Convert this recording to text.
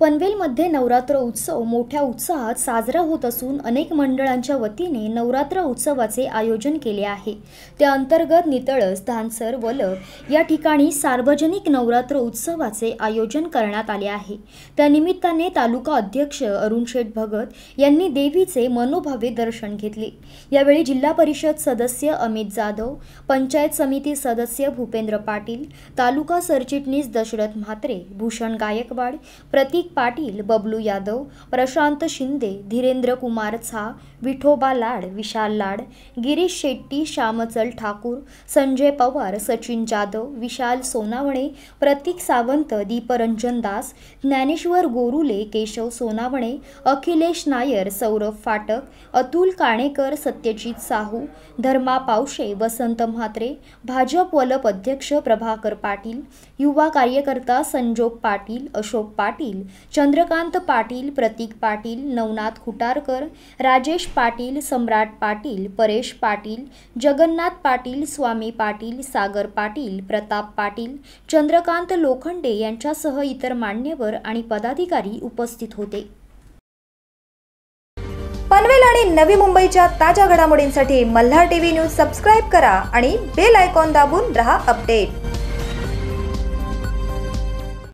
पनवेलमध्ये नवरात्र उत्सव मोठ्या उत्साहात साजरा होत असून अनेक मंडळांच्या वतीने नवरात्र उत्सवाचे आयोजन केले आहे त्या अंतर्गत नितळस धानसर वलब या ठिकाणी सार्वजनिक नवरात्र उत्सवाचे आयोजन करण्यात आले आहे त्यानिमित्ताने तालुका अध्यक्ष अरुण शेठ भगत यांनी देवीचे मनोभावे दर्शन घेतले यावेळी जिल्हा परिषद सदस्य अमित जाधव पंचायत समिती सदस्य भूपेंद्र पाटील तालुका सरचिटणीस दशरथ म्हात्रे भूषण गायकवाड प्रतीक पाटील बबलू यादव प्रशांत शिंदे धीरेंद्र कुमार झा विठोबा लाड विशाल लाड गिरीश शेट्टी श्यामचल ठाकूर संजय पवार सचिन जाधव विशाल सोनावणे प्रतीक सावंत दीपरंजन दास ज्ञानेश्वर गोरुले केशव सोनावणे अखिलेश नायर सौरभ फाटक अतुल काणेकर सत्यजित साहू धर्मा पावशे वसंत म्हात्रे भाजप वलप अध्यक्ष प्रभाकर पाटील युवा कार्यकर्ता संजोग पाटील अशोक पाटील चंद्रकांत पाटील प्रतीक पाटील नवनाथ खुटारकर राजेश पाटील सम्राट पाटील परेश पाटील जगन्नाथ पाटील स्वामी पाटील सागर पाटील प्रताप पाटील चंद्रकांत लोखंडे यांच्यासह इतर मान्यवर आणि पदाधिकारी उपस्थित होते पनवेल आणि नवी मुंबईच्या ताज्या घडामोडींसाठी मल्हार टीव्ही न्यूज सबस्क्राईब करा आणि बेल आयकॉन दाबून रहा अपडेट